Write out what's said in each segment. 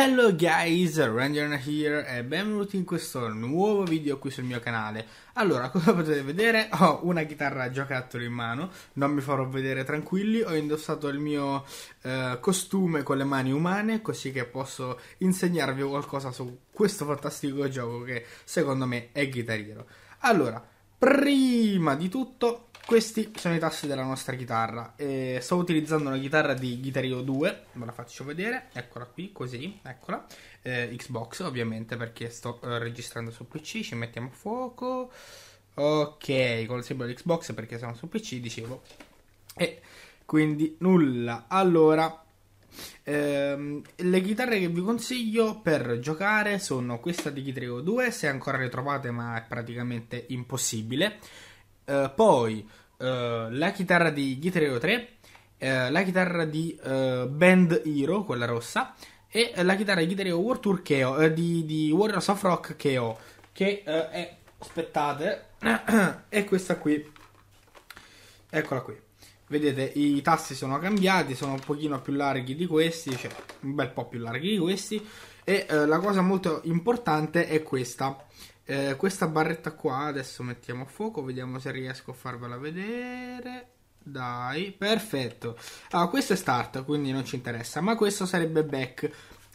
Hello guys, Ranger here e benvenuti in questo nuovo video qui sul mio canale Allora, come potete vedere ho una chitarra giocattolo in mano Non mi farò vedere tranquilli Ho indossato il mio eh, costume con le mani umane Così che posso insegnarvi qualcosa su questo fantastico gioco che secondo me è chitarriero Allora, Prima di tutto, questi sono i tasti della nostra chitarra. E sto utilizzando una chitarra di Guitario 2, ve la faccio vedere. Eccola qui, così, eccola. Eh, Xbox, ovviamente, perché sto eh, registrando su PC. Ci mettiamo a fuoco. Ok, con il simbolo Xbox perché siamo su PC, dicevo. E quindi nulla. Allora, eh, le chitarre che vi consiglio per giocare sono questa di Kitreo 2, se ancora le trovate ma è praticamente impossibile. Eh, poi eh, la chitarra di Kitreo 3, eh, la chitarra di eh, Band Hero, quella rossa, e la chitarra di Kitreo War Tour che ho, eh, di, di Warriors of Rock che ho, che è, aspettate, è questa qui. Eccola qui vedete i tasti sono cambiati sono un pochino più larghi di questi cioè un bel po' più larghi di questi e eh, la cosa molto importante è questa eh, questa barretta qua adesso mettiamo a fuoco vediamo se riesco a farvela vedere dai perfetto allora ah, questo è start quindi non ci interessa ma questo sarebbe back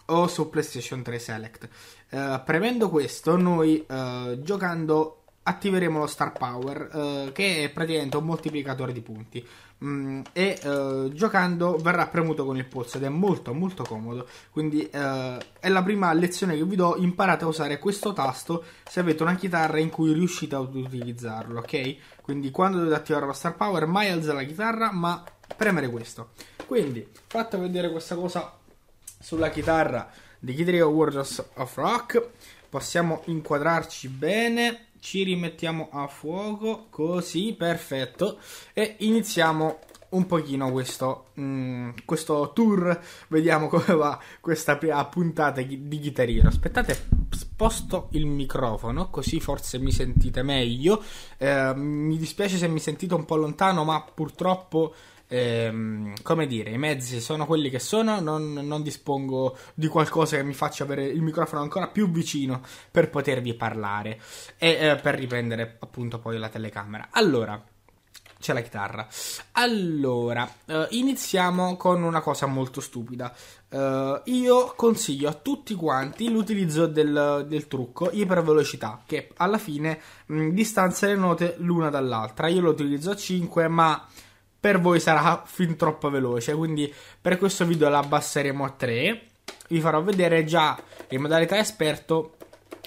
o su playstation 3 select eh, premendo questo noi eh, giocando attiveremo lo Star Power, eh, che è praticamente un moltiplicatore di punti. Mm, e eh, giocando verrà premuto con il polso ed è molto molto comodo. Quindi eh, è la prima lezione che vi do, imparate a usare questo tasto se avete una chitarra in cui riuscite ad utilizzarlo, ok? Quindi quando dovete attivare lo Star Power mai alzare la chitarra, ma premere questo. Quindi, fatto vedere questa cosa sulla chitarra di Guitar Warriors of Rock, possiamo inquadrarci bene ci rimettiamo a fuoco così perfetto e iniziamo un pochino questo, mh, mm, questo tour vediamo come va questa prima puntata di chitarrino aspettate sposto il microfono così forse mi sentite meglio eh, mi dispiace se mi sentite un po' lontano ma purtroppo ehm, come dire, i mezzi sono quelli che sono, non, non, dispongo di qualcosa che mi faccia avere il microfono ancora più vicino per potervi parlare e eh, per riprendere appunto poi la telecamera. Allora, c'è la chitarra. Allora, eh, iniziamo con una cosa molto stupida. Eh, io consiglio a tutti quanti l'utilizzo del, del trucco ipervelocità, che alla fine mh, distanzia le note l'una dall'altra. Io lo utilizzo a 5, ma per voi sarà fin troppo veloce, quindi per questo video la abbasseremo a 3. Vi farò vedere già in modalità esperto,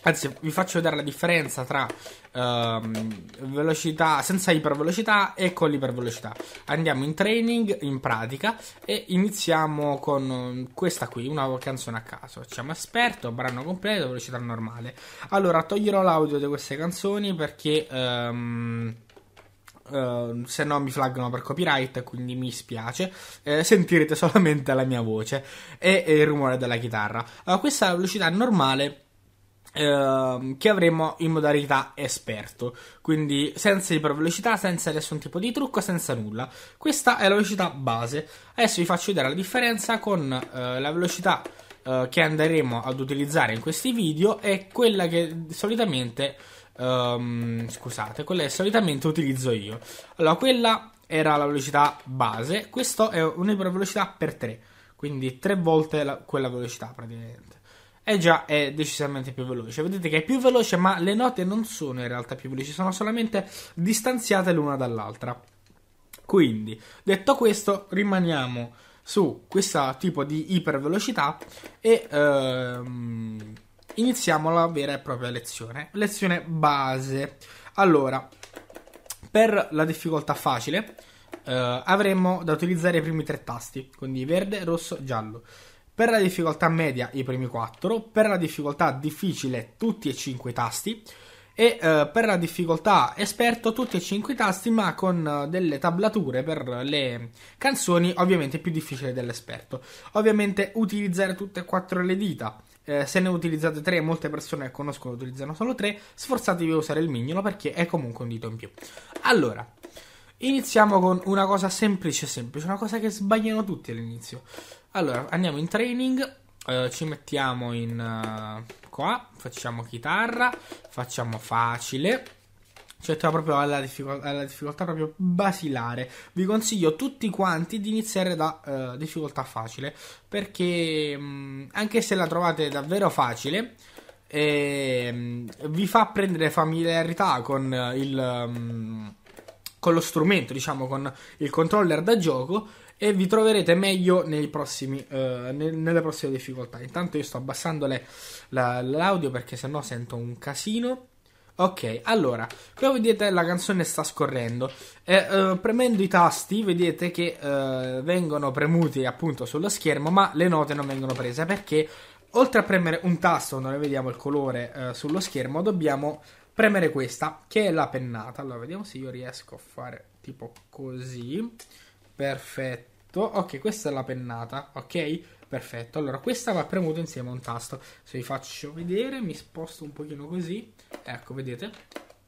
anzi vi faccio vedere la differenza tra ehm, velocità senza ipervelocità e con l'ipervelocità. Andiamo in training, in pratica, e iniziamo con questa qui, una canzone a caso. Facciamo esperto, brano completo, velocità normale. Allora, toglierò l'audio di queste canzoni perché... Ehm, Ehm, se no mi flaggano per copyright, quindi mi spiace. Eh, sentirete solamente la mia voce e, e il rumore della chitarra. Uh, questa è la velocità normale ehm, che avremo in modalità esperto, quindi senza ipervelocità, senza nessun tipo di trucco, senza nulla. Questa è la velocità base. Adesso vi faccio vedere la differenza con eh, la velocità eh, che andremo ad utilizzare in questi video e quella che solitamente Um, scusate, quella che solitamente utilizzo io. Allora, quella era la velocità base, questo è un'ipervelocità per 3, quindi 3 volte la, quella velocità praticamente. E già è decisamente più veloce. Vedete che è più veloce, ma le note non sono in realtà più veloci, sono solamente distanziate l'una dall'altra. Quindi, detto questo, rimaniamo su questo tipo di ipervelocità e ehm, iniziamo la vera e propria lezione. Lezione base. Allora, per la difficoltà facile eh, avremo da utilizzare i primi tre tasti, quindi verde, rosso, giallo. Per la difficoltà media i primi quattro, per la difficoltà difficile tutti e cinque i tasti e eh, per la difficoltà esperto tutti e cinque i tasti ma con eh, delle tablature per le canzoni ovviamente più difficili dell'esperto ovviamente utilizzare tutte e quattro le dita eh, se ne utilizzate tre, molte persone che conosco utilizzano solo tre, sforzatevi a usare il mignolo perché è comunque un dito in più. Allora, iniziamo con una cosa semplice, semplice, una cosa che sbagliano tutti all'inizio. Allora, andiamo in training, eh, ci mettiamo in uh, qua, facciamo chitarra, facciamo facile cioè proprio alla, difficol- alla, difficoltà proprio basilare. Vi consiglio tutti quanti di iniziare da uh, difficoltà facile, perché mh, mm, anche se la trovate davvero facile, eh, vi fa prendere familiarità con il... Um, con lo strumento, diciamo, con il controller da gioco e vi troverete meglio prossimi, eh, nelle prossime difficoltà. Intanto io sto abbassando le, la, l'audio perché sennò sento un casino. Ok, allora, come vedete la canzone sta scorrendo e, eh, premendo i tasti vedete che eh, vengono premuti appunto sullo schermo ma le note non vengono prese perché oltre a premere un tasto, noi vediamo il colore eh, sullo schermo, dobbiamo premere questa che è la pennata. Allora, vediamo se io riesco a fare tipo così. Perfetto. Ok, questa è la pennata, ok? Perfetto, allora questa va premuto insieme a un tasto. Se vi faccio vedere, mi sposto un pochino così. Ecco, vedete?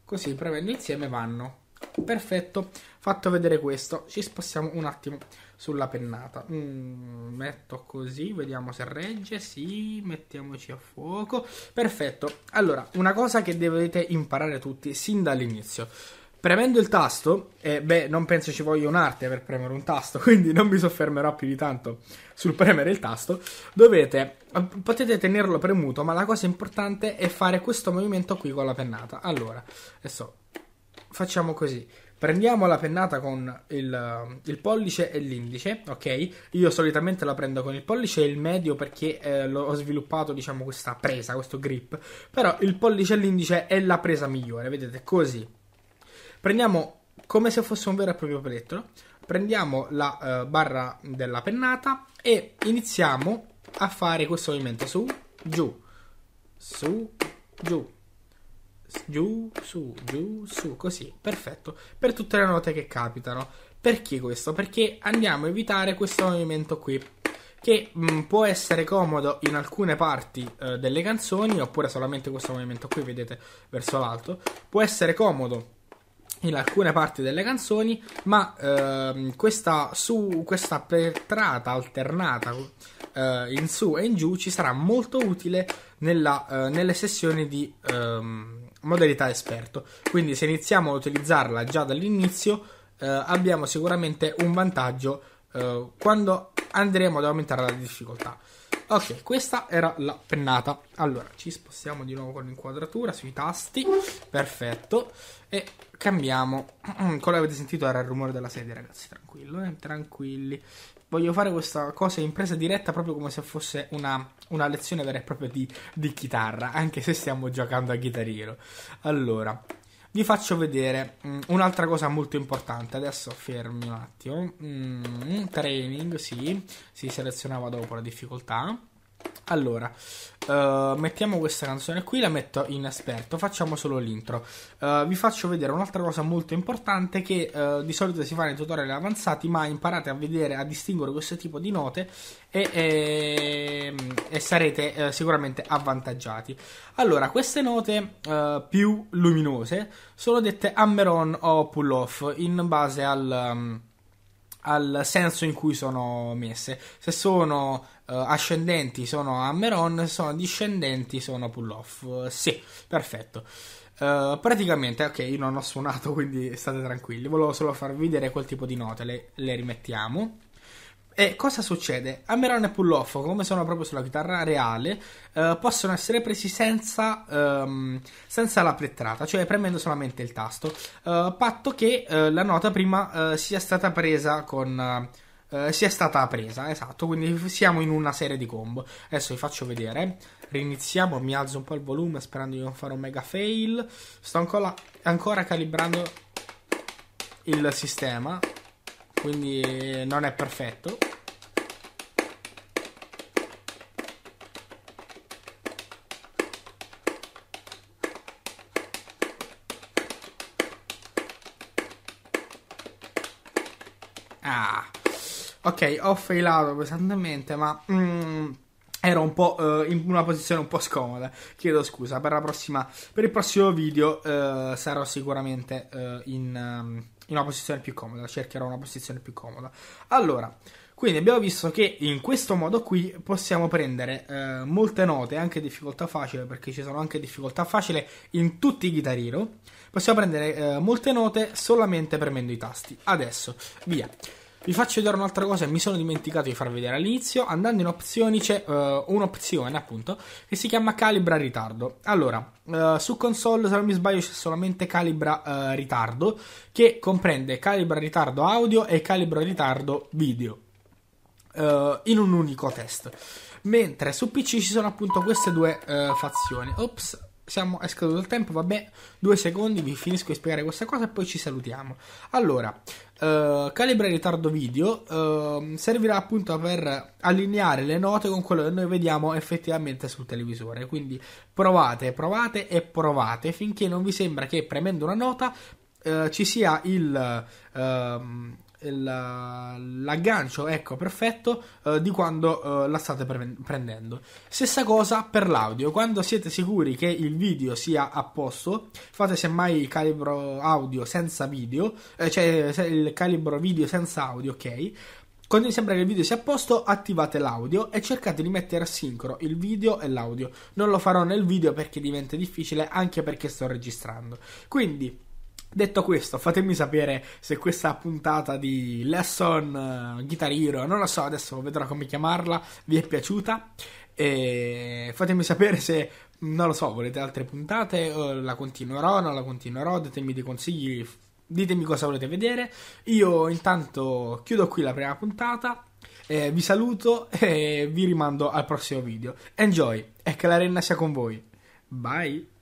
Così premendo insieme vanno. Perfetto, fatto vedere questo. Ci spostiamo un attimo sulla pennata. Mm, metto così, vediamo se regge. Sì, mettiamoci a fuoco. Perfetto. Allora, una cosa che dovete imparare tutti sin dall'inizio. Premendo il tasto, eh, beh, non penso ci voglia un'arte per premere un tasto, quindi non mi soffermerò più di tanto sul premere il tasto. Dovete, potete tenerlo premuto, ma la cosa importante è fare questo movimento qui con la pennata. Allora, adesso facciamo così. Prendiamo la pennata con il, il pollice e l'indice, ok? Io solitamente la prendo con il pollice e il medio perché eh, ho sviluppato, diciamo, questa presa, questo grip. Però il pollice e l'indice è la presa migliore, vedete, così Prendiamo come se fosse un vero e proprio pellettolo, prendiamo la eh, barra della pennata e iniziamo a fare questo movimento su, giù, su, giù, giù, su, giù, su, così, perfetto, per tutte le note che capitano. Perché questo? Perché andiamo a evitare questo movimento qui, che mh, mm, può essere comodo in alcune parti eh, delle canzoni, oppure solamente questo movimento qui, vedete, verso l'alto, può essere comodo in alcune parti delle canzoni, ma ehm, questa, su, questa petrata alternata eh, in su e in giù ci sarà molto utile nella, eh, nelle sessioni di ehm, modalità esperto. Quindi se iniziamo a utilizzarla già dall'inizio eh, abbiamo sicuramente un vantaggio eh, quando andremo ad aumentare la difficoltà. Ok, questa era la pennata. Allora, ci spostiamo di nuovo con l'inquadratura sui tasti. Perfetto. E cambiamo. Come avete sentito era il rumore della sedia, ragazzi, tranquillo, eh? tranquilli. Voglio fare questa cosa in presa diretta proprio come se fosse una, una lezione vera e propria di, di chitarra, anche se stiamo giocando a chitarriero. Allora, vi faccio vedere mm, un'altra cosa molto importante. Adesso fermi un attimo. Mm, training, sì, si selezionava dopo la difficoltà. Allora, uh, mettiamo questa canzone qui, la metto in esperto, facciamo solo l'intro. Uh, vi faccio vedere un'altra cosa molto importante che uh, di solito si fa nei tutorial avanzati, ma imparate a vedere, a distinguere questo tipo di note e, e, ehm, e sarete sicuramente avvantaggiati. Allora, queste note più luminose sono dette hammer on o pull off in base al... Um, al senso in cui sono messe. Se sono uh, ascendenti sono hammer-on, se sono discendenti sono pull-off. Uh, sì, perfetto. Uh, praticamente, ok, io non ho suonato, quindi state tranquilli. Volevo solo farvi vedere quel tipo di note, le, le rimettiamo. E cosa succede? Ameron e Pulloff, come sono proprio sulla chitarra reale, eh, possono essere presi senza, ehm, senza, la plettrata, cioè premendo solamente il tasto, eh, patto che eh, la nota prima eh, sia stata presa con... Eh, eh, sia stata presa, esatto, quindi siamo in una serie di combo. Adesso vi faccio vedere. Riniziamo, mi alzo un po' il volume sperando di non fare un mega fail. Sto ancora, ancora calibrando il sistema, quindi non è perfetto. Ah. Ok, ho failato pesantemente, ma... Mm, ero un po' eh, in una posizione un po' scomoda. Chiedo scusa. Per, prossima, per il prossimo video eh, sarò sicuramente eh, in, um, in, una posizione più comoda. Cercherò una posizione più comoda. Allora, quindi abbiamo visto che in questo modo qui possiamo prendere eh, molte note, anche difficoltà facile, perché ci sono anche difficoltà facile in tutti i chitarrino. Possiamo prendere eh, molte note solamente premendo i tasti. Adesso, via. Vi faccio vedere un'altra cosa che mi sono dimenticato di far vedere all'inizio. Andando in opzioni c'è uh, un'opzione appunto che si chiama calibra ritardo. Allora, uh, su console se non mi sbaglio c'è solamente calibra uh, ritardo che comprende calibra ritardo audio e calibra ritardo video in un unico test. Mentre su PC ci sono appunto queste due fazioni. Ops, siamo, è scaduto il tempo, vabbè, due secondi, vi finisco di spiegare questa cosa e poi ci salutiamo. Allora, eh, calibra in ritardo video eh, servirà appunto per allineare le note con quello che noi vediamo effettivamente sul televisore, quindi provate, provate e provate finché non vi sembra che premendo una nota eh, ci sia il... Ehm, l'aggancio, ecco, perfetto, eh, di quando eh, la state pre- prendendo. Stessa cosa per l'audio, quando siete sicuri che il video sia a posto, fate semmai il calibro audio senza video, eh, cioè il calibro video senza audio, ok? Quando vi sembra che il video sia a posto, attivate l'audio e cercate di mettere a sincro il video e l'audio. Non lo farò nel video perché diventa difficile, anche perché sto registrando. Quindi, Detto questo, fatemi sapere se questa puntata di Lesson uh, Guitar Hero, non lo so, adesso vedrò come chiamarla, vi è piaciuta. E fatemi sapere se, non lo so, volete altre puntate, la continuerò, non la continuerò, datemi dei consigli, ditemi cosa volete vedere. Io intanto chiudo qui la prima puntata, eh, vi saluto e vi rimando al prossimo video. Enjoy e che l'arena sia con voi. Bye!